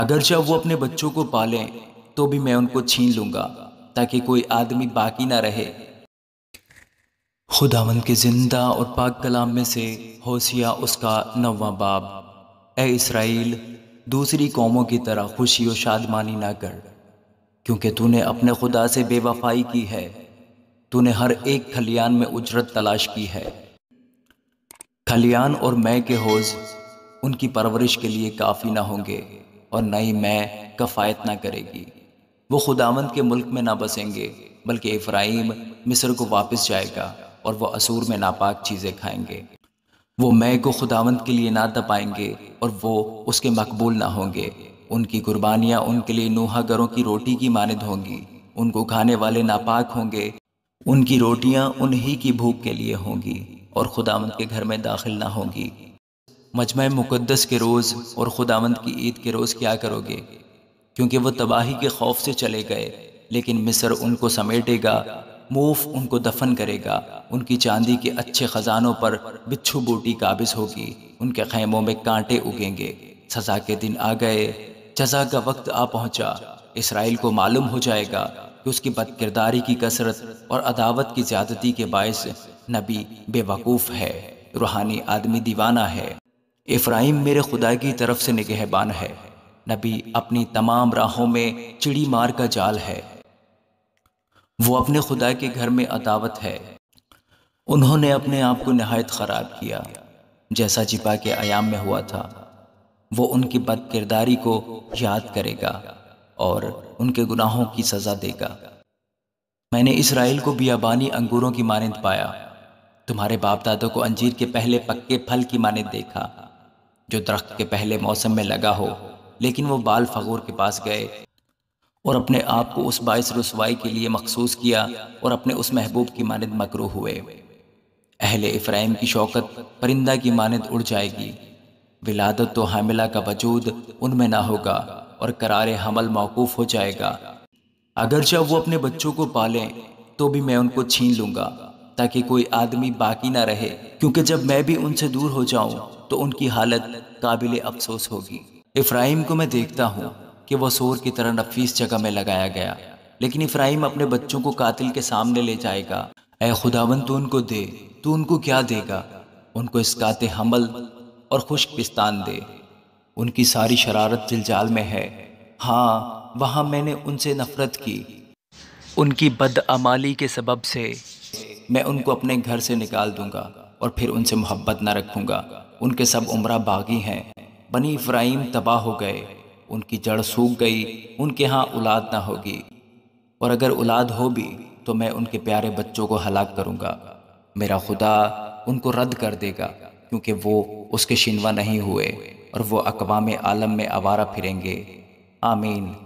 अगरचे वो अपने बच्चों को पालें तो भी मैं उनको छीन लूंगा ताकि कोई आदमी बाकी ना रहे खुदावन के जिंदा और पाक कलाम में से होसिया उसका नवा बाब ए इसराइल दूसरी कौमों की तरह खुशी और शादमानी ना कर क्योंकि तूने अपने खुदा से बेवफाई की है तूने हर एक खलियान में उजरत तलाश की है खलियान और मैं के होज उनकी परवरिश के लिए काफ़ी ना होंगे और न ही मैं कफ़ायत ना करेगी वो खुदावंद के मुल्क में ना बसेंगे बल्कि इफ्राइम मिस्र को वापस जाएगा और वह असूर में नापाक चीज़ें खाएंगे वो मैं को खुदावंद के लिए ना दबाएंगे और वो उसके मकबूल ना होंगे उनकी कुर्बानियाँ उनके लिए नूहागरों की रोटी की मानद होंगी उनको खाने वाले नापाक होंगे उनकी रोटियां उन्हीं की भूख के लिए होंगी और खुदावंद के घर में दाखिल ना होंगी मजमा मुकदस के रोज़ और खुदावंद की ईद के रोज़ क्या करोगे क्योंकि वह तबाही के खौफ से चले गए लेकिन मिस्र उनको समेटेगा मूफ उनको दफन करेगा उनकी चांदी के अच्छे ख़जानों पर बिच्छू बूटी काबिज होगी उनके खैमों में कांटे उगेंगे सजा के दिन आ गए जजा का वक्त आ पहुंचा इसराइल को मालूम हो जाएगा कि उसकी बदकिरदारी की कसरत और अदावत की ज्यादती के बायस नबी बेवकूफ़ है रूहानी आदमी दीवाना है इफ्राहिम मेरे खुदा की तरफ से निगहबान है नबी अपनी तमाम राहों में चिड़ी मार का जाल है वो अपने खुदा के घर में अदावत है उन्होंने अपने आप को नहायत ख़राब किया जैसा जिपा के आयाम में हुआ था वो उनकी बद किरदारी को याद करेगा और उनके गुनाहों की सज़ा देगा मैंने इसराइल को बियाबानी अंगूरों की मानंद पाया तुम्हारे बाप दादों को अंजीर के पहले पक्के फल की मानंद देखा जो दरख्त के पहले मौसम में लगा हो लेकिन वो बाल फगूर के पास गए और अपने आप को उस बायस रसवाई के लिए मखसूस किया और अपने उस महबूब की मानद मकरू हुए अहल इफ्राहिम की शौकत परिंदा की मानद उड़ जाएगी विलादत तो हामिला का वजूद उनमें ना होगा और करार हमल मौकूफ़ हो जाएगा अगर जब वो अपने बच्चों को पालें तो भी मैं उनको छीन लूंगा ताकि कोई आदमी बाकी ना रहे क्योंकि जब मैं भी उनसे दूर हो जाऊं तो उनकी हालत काबिल अफसोस होगी इफ्राहिम को मैं देखता हूँ कि वह सोर की तरह नफीस जगह में लगाया गया लेकिन इफ्राहिम अपने बच्चों को कातिल के सामने ले जाएगा अः खुदावन तू उनको दे तू उनको क्या देगा उनको काते हमल और खुश्क पिस्तान दे उनकी सारी शरारत दिलजाल में है हाँ वहाँ मैंने उनसे नफरत की उनकी बदअमाली के सबब से मैं उनको अपने घर से निकाल दूंगा और फिर उनसे मोहब्बत न रखूंगा उनके सब उम्र बागी हैं बनी इफ्राहिम तबाह हो गए उनकी जड़ सूख गई उनके यहाँ औलाद ना होगी और अगर औलाद हो भी तो मैं उनके प्यारे बच्चों को हलाक करूँगा मेरा खुदा उनको रद्द कर देगा क्योंकि वो उसके शिनवा नहीं हुए और वो अकवाम आलम में आवारा फिरेंगे आमीन